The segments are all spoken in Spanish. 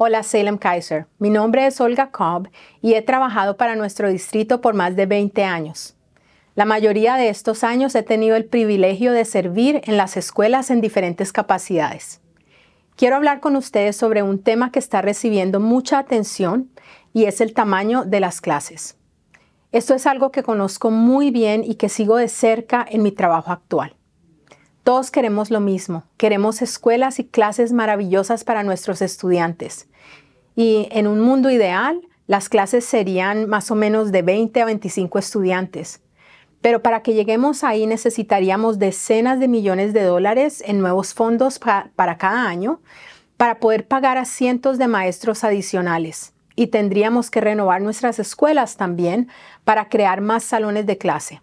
Hola Salem Kaiser, mi nombre es Olga Cobb y he trabajado para nuestro distrito por más de 20 años. La mayoría de estos años he tenido el privilegio de servir en las escuelas en diferentes capacidades. Quiero hablar con ustedes sobre un tema que está recibiendo mucha atención y es el tamaño de las clases. Esto es algo que conozco muy bien y que sigo de cerca en mi trabajo actual. Todos queremos lo mismo, queremos escuelas y clases maravillosas para nuestros estudiantes. Y en un mundo ideal, las clases serían más o menos de 20 a 25 estudiantes. Pero para que lleguemos ahí necesitaríamos decenas de millones de dólares en nuevos fondos para cada año para poder pagar a cientos de maestros adicionales. Y tendríamos que renovar nuestras escuelas también para crear más salones de clase.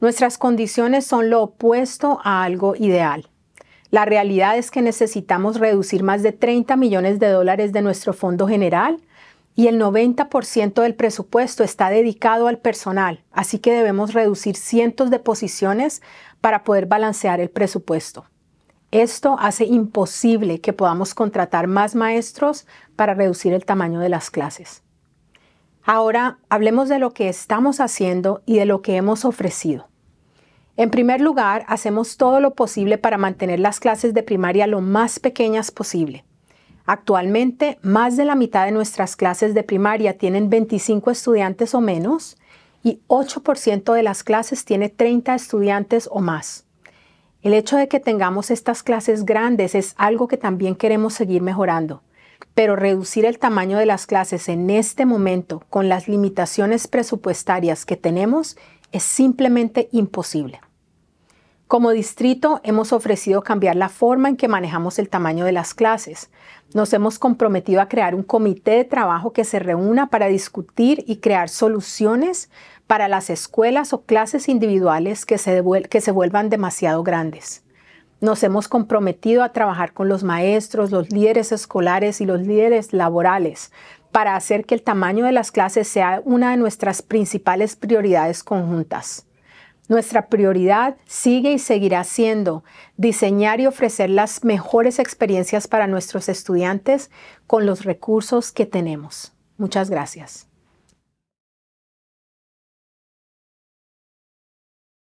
Nuestras condiciones son lo opuesto a algo ideal. La realidad es que necesitamos reducir más de 30 millones de dólares de nuestro fondo general y el 90% del presupuesto está dedicado al personal, así que debemos reducir cientos de posiciones para poder balancear el presupuesto. Esto hace imposible que podamos contratar más maestros para reducir el tamaño de las clases. Ahora hablemos de lo que estamos haciendo y de lo que hemos ofrecido. En primer lugar, hacemos todo lo posible para mantener las clases de primaria lo más pequeñas posible. Actualmente, más de la mitad de nuestras clases de primaria tienen 25 estudiantes o menos y 8% de las clases tiene 30 estudiantes o más. El hecho de que tengamos estas clases grandes es algo que también queremos seguir mejorando pero reducir el tamaño de las clases en este momento con las limitaciones presupuestarias que tenemos es simplemente imposible. Como distrito hemos ofrecido cambiar la forma en que manejamos el tamaño de las clases. Nos hemos comprometido a crear un comité de trabajo que se reúna para discutir y crear soluciones para las escuelas o clases individuales que se, vuelvan demasiado grandes. Nos hemos comprometido a trabajar con los maestros, los líderes escolares y los líderes laborales para hacer que el tamaño de las clases sea una de nuestras principales prioridades conjuntas. Nuestra prioridad sigue y seguirá siendo diseñar y ofrecer las mejores experiencias para nuestros estudiantes con los recursos que tenemos. Muchas gracias.